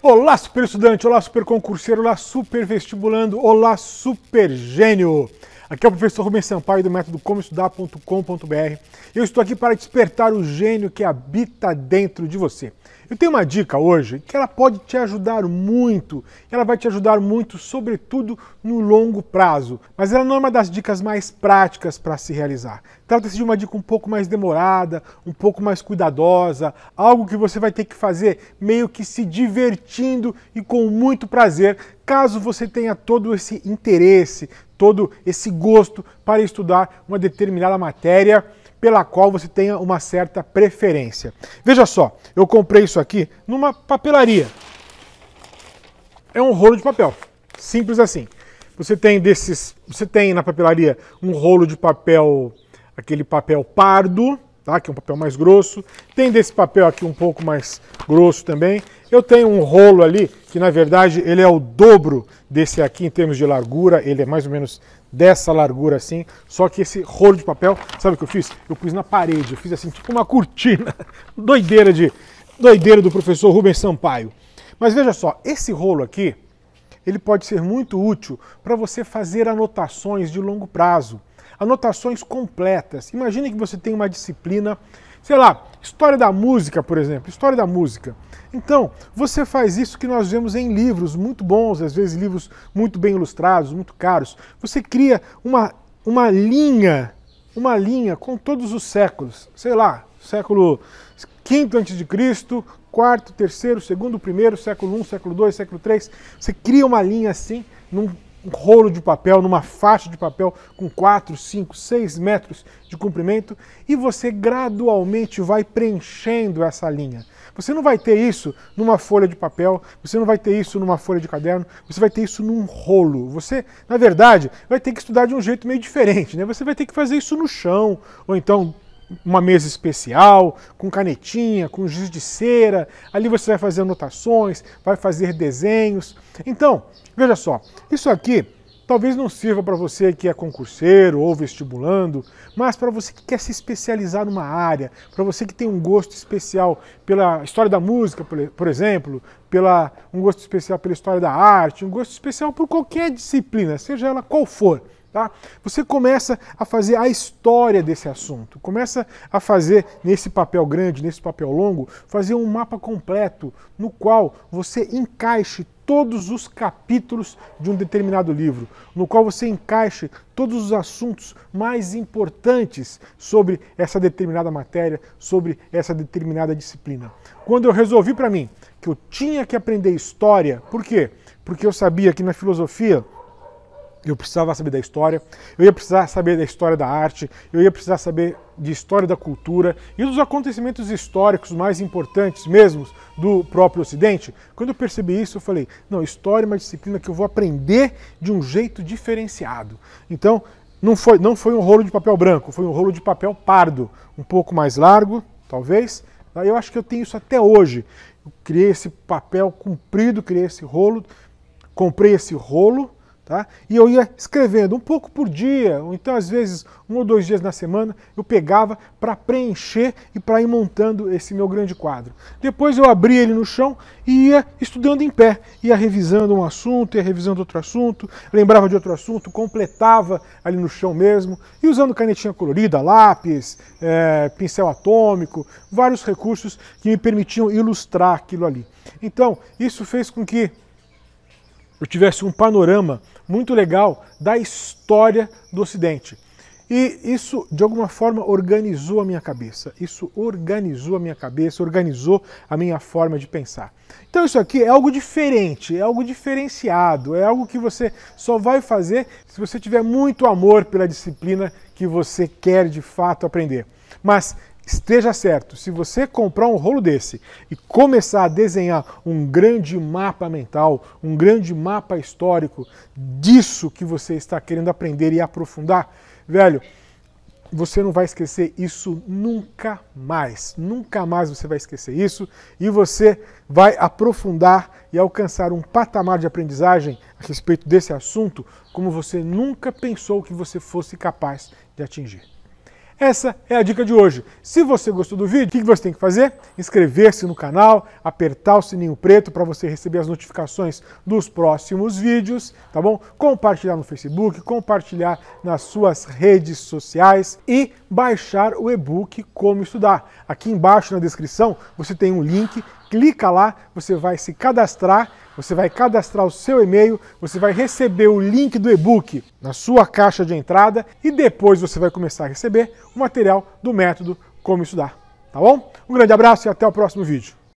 Olá, super estudante! Olá, super concurseiro! Olá, super vestibulando! Olá, super gênio! Aqui é o professor Rubens Sampaio do método Como Estudar.com.br. Eu estou aqui para despertar o gênio que habita dentro de você. Eu tenho uma dica hoje que ela pode te ajudar muito. Ela vai te ajudar muito, sobretudo no longo prazo, mas ela não é uma das dicas mais práticas para se realizar. Trata-se de uma dica um pouco mais demorada, um pouco mais cuidadosa, algo que você vai ter que fazer meio que se divertindo e com muito prazer, caso você tenha todo esse interesse, todo esse gosto para estudar uma determinada matéria pela qual você tenha uma certa preferência. Veja só, eu comprei isso aqui numa papelaria. É um rolo de papel, simples assim. Você tem desses, você tem na papelaria um rolo de papel, aquele papel pardo, tá? que é um papel mais grosso. Tem desse papel aqui um pouco mais grosso também. Eu tenho um rolo ali, que na verdade ele é o dobro desse aqui em termos de largura, ele é mais ou menos dessa largura assim, só que esse rolo de papel, sabe o que eu fiz? Eu pus na parede, eu fiz assim, tipo uma cortina, doideira de doideira do professor Rubens Sampaio. Mas veja só, esse rolo aqui, ele pode ser muito útil para você fazer anotações de longo prazo anotações completas. Imagine que você tem uma disciplina, sei lá, história da música, por exemplo, história da música. Então, você faz isso que nós vemos em livros muito bons, às vezes livros muito bem ilustrados, muito caros. Você cria uma, uma linha, uma linha com todos os séculos, sei lá, século V antes de Cristo, quarto, terceiro, segundo, primeiro, século I, século II, século III. Você cria uma linha assim, num um rolo de papel, numa faixa de papel com 4, 5, 6 metros de comprimento e você gradualmente vai preenchendo essa linha. Você não vai ter isso numa folha de papel, você não vai ter isso numa folha de caderno, você vai ter isso num rolo. Você, na verdade, vai ter que estudar de um jeito meio diferente, né? Você vai ter que fazer isso no chão, ou então uma mesa especial, com canetinha, com giz de cera. Ali você vai fazer anotações, vai fazer desenhos. Então, veja só, isso aqui talvez não sirva para você que é concurseiro ou vestibulando, mas para você que quer se especializar numa área, para você que tem um gosto especial pela história da música, por exemplo, pela um gosto especial pela história da arte, um gosto especial por qualquer disciplina, seja ela qual for. Tá? Você começa a fazer a história desse assunto, começa a fazer nesse papel grande, nesse papel longo, fazer um mapa completo no qual você encaixe todos os capítulos de um determinado livro, no qual você encaixe todos os assuntos mais importantes sobre essa determinada matéria, sobre essa determinada disciplina. Quando eu resolvi para mim que eu tinha que aprender história, por quê? Porque eu sabia que na filosofia eu precisava saber da história, eu ia precisar saber da história da arte, eu ia precisar saber de história da cultura e dos acontecimentos históricos mais importantes mesmo do próprio Ocidente. Quando eu percebi isso, eu falei: não, história é uma disciplina que eu vou aprender de um jeito diferenciado. Então, não foi, não foi um rolo de papel branco, foi um rolo de papel pardo, um pouco mais largo, talvez. Eu acho que eu tenho isso até hoje. Eu criei esse papel comprido, criei esse rolo, comprei esse rolo Tá? E eu ia escrevendo um pouco por dia, ou então às vezes um ou dois dias na semana, eu pegava para preencher e para ir montando esse meu grande quadro. Depois eu abria ele no chão e ia estudando em pé, ia revisando um assunto, ia revisando outro assunto, lembrava de outro assunto, completava ali no chão mesmo, e usando canetinha colorida, lápis, é, pincel atômico, vários recursos que me permitiam ilustrar aquilo ali. Então, isso fez com que eu tivesse um panorama muito legal da história do Ocidente. E isso, de alguma forma, organizou a minha cabeça. Isso organizou a minha cabeça, organizou a minha forma de pensar. Então, isso aqui é algo diferente, é algo diferenciado, é algo que você só vai fazer se você tiver muito amor pela disciplina que você quer de fato aprender. Mas Esteja certo, se você comprar um rolo desse e começar a desenhar um grande mapa mental, um grande mapa histórico disso que você está querendo aprender e aprofundar, velho, você não vai esquecer isso nunca mais. Nunca mais você vai esquecer isso e você vai aprofundar e alcançar um patamar de aprendizagem a respeito desse assunto como você nunca pensou que você fosse capaz de atingir. Essa é a dica de hoje. Se você gostou do vídeo, o que você tem que fazer? Inscrever-se no canal, apertar o sininho preto para você receber as notificações dos próximos vídeos, tá bom? Compartilhar no Facebook, compartilhar nas suas redes sociais e baixar o e-book Como Estudar. Aqui embaixo na descrição você tem um link clica lá, você vai se cadastrar, você vai cadastrar o seu e-mail, você vai receber o link do e-book na sua caixa de entrada e depois você vai começar a receber o material do método Como Estudar. Tá bom? Um grande abraço e até o próximo vídeo.